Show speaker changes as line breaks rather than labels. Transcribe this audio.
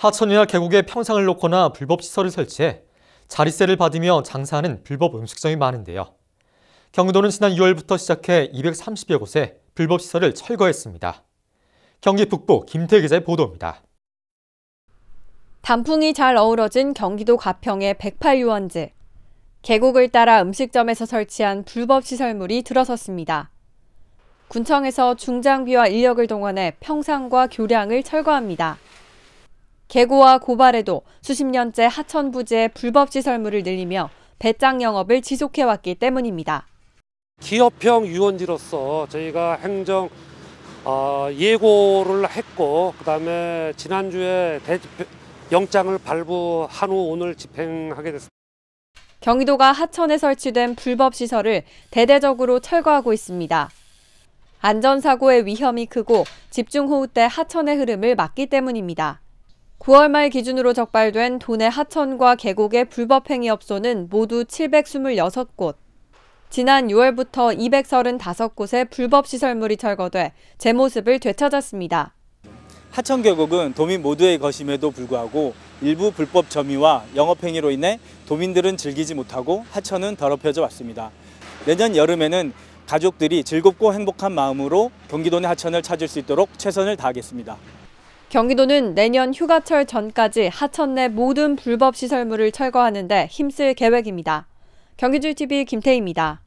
하천이나 계곡에 평상을 놓거나 불법 시설을 설치해 자릿세를 받으며 장사하는 불법 음식점이 많은데요. 경기도는 지난 6월부터 시작해 230여 곳에 불법 시설을 철거했습니다. 경기 북부 김태 기자의 보도입니다.
단풍이 잘 어우러진 경기도 가평의 108유원지. 계곡을 따라 음식점에서 설치한 불법 시설물이 들어섰습니다. 군청에서 중장비와 인력을 동원해 평상과 교량을 철거합니다. 개고와 고발에도 수십 년째 하천 부지에 불법 시설물을 늘리며 배짱 영업을 지속해왔기 때문입니다.
기업형 유원지로서 저희가 행정 어, 예고를 했고 그다음에 지난주에 대, 영장을 발부한 후 오늘 집행하게 됐습니다.
경기도가 하천에 설치된 불법 시설을 대대적으로 철거하고 있습니다. 안전사고의 위험이 크고 집중호우 때 하천의 흐름을 막기 때문입니다. 9월 말 기준으로 적발된 도내 하천과 계곡의 불법 행위업소는 모두 726곳. 지난 6월부터 235곳의 불법 시설물이 철거돼 제 모습을 되찾았습니다.
하천 계곡은 도민 모두의 것임에도 불구하고 일부 불법 점유와 영업 행위로 인해 도민들은 즐기지 못하고 하천은 더럽혀져 왔습니다. 내년 여름에는 가족들이 즐겁고 행복한 마음으로 경기도 내 하천을 찾을 수 있도록 최선을 다하겠습니다.
경기도는 내년 휴가철 전까지 하천 내 모든 불법 시설물을 철거하는데 힘쓸 계획입니다. 경기줄 TV 김태희입니다.